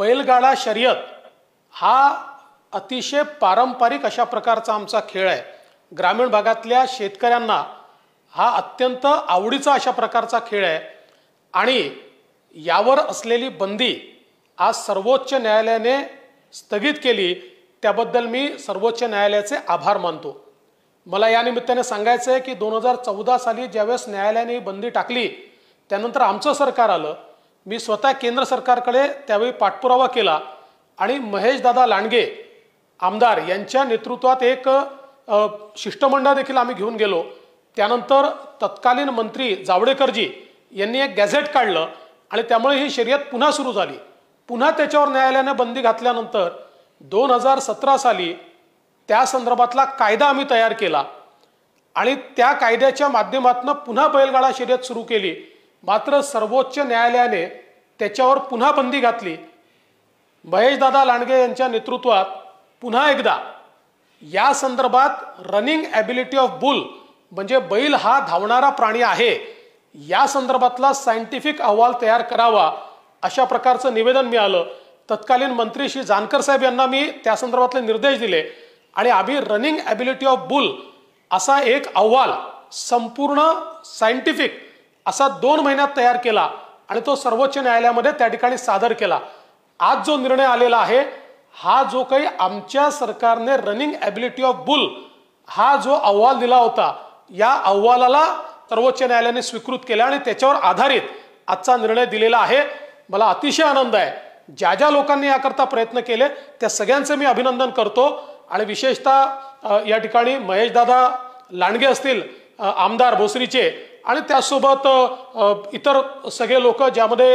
बैलगाडा शर्यत हा अतिशय पारंपरिक अशा प्रकारचा आमचा खेळ आहे ग्रामीण भागातल्या शेतकऱ्यांना हा अत्यंत आवडीचा अशा प्रकारचा खेळ आहे आणि यावर असलेली बंदी आज सर्वोच्च न्यायालयाने स्थगित केली त्याबद्दल मी सर्वोच्च न्यायालयाचे आभार मानतो मला या निमित्ताने सांगायचं आहे की दोन हजार चौदा साली ज्यावेळेस न्यायालयाने ही बंदी टाकली त्यानंतर आमचं सरकार आलं मी स्वतः केंद्र सरकारकडे त्यावेळी पाठपुरावा केला आणि महेशदादा लांडगे आमदार यांच्या नेतृत्वात एक शिष्टमंडळ देखील आम्ही घेऊन गेलो त्यानंतर तत्कालीन मंत्री जावडेकरजी यांनी एक गॅझेट काढलं आणि त्यामुळे ही शर्यत पुन्हा सुरू झाली पुन्हा त्याच्यावर न्यायालयाने बंदी घातल्यानंतर दोन हजार सतरा साली त्या संदर्भातला कायदा आम्ही तयार केला आणि त्या कायद्याच्या माध्यमातून पुन्हा बैलगाडा शर्यत सुरू केली मात्र सर्वोच्च न्यायालयाने त्याच्यावर पुन्हा बंदी घातली महेशदादा लांडगे यांच्या नेतृत्वात पुन्हा एकदा या संदर्भात रनिंग ॲबिलिटी ऑफ बुल म्हणजे बैल हा धावणारा प्राणी आहे या संदर्भातला सायंटिफिक अहवाल तयार करावा अशा प्रकारचं निवेदन मिळालं तत्कालीन मंत्री श्री जानकर साहेब यांना मी त्या संदर्भातले निर्देश दिले आणि आम्ही रनिंग ॲबिलिटी ऑफ बुल असा एक अहवाल संपूर्ण सायंटिफिक असा दोन महिन्यात तयार केला आणि तो सर्वोच्च न्यायालयामध्ये त्या ठिकाणी सादर केला आज जो निर्णय आलेला आहे हा जो काही आमच्या सरकारने रनिंग ॲबिलिटी ऑफ बुल हा जो अहवाल दिला होता या अहवालाला सर्वोच्च न्यायालयाने स्वीकृत केला आणि त्याच्यावर आधारित आजचा निर्णय दिलेला आहे मला अतिशय आनंद आहे ज्या ज्या लोकांनी याकरता प्रयत्न केले त्या सगळ्यांचं मी अभिनंदन करतो आणि विशेषतः या ठिकाणी महेशदादा लांडगे असतील आमदार भोसरीचे आणि त्यासोबत इतर सगळे लोक ज्यामध्ये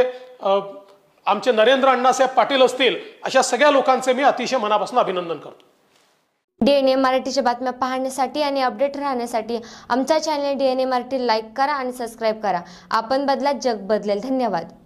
आमचे नरेंद्र अण्णासाहेब पाटील असतील अशा सगळ्या लोकांचे मी अतिशय मनापासून अभिनंदन करतो डीएनए मराठीच्या बातम्या पाहण्यासाठी आणि अपडेट राहण्यासाठी आमचा चॅनल डीएनए मराठी लाईक करा आणि सबस्क्राईब करा आपण बदला जग बदलेल धन्यवाद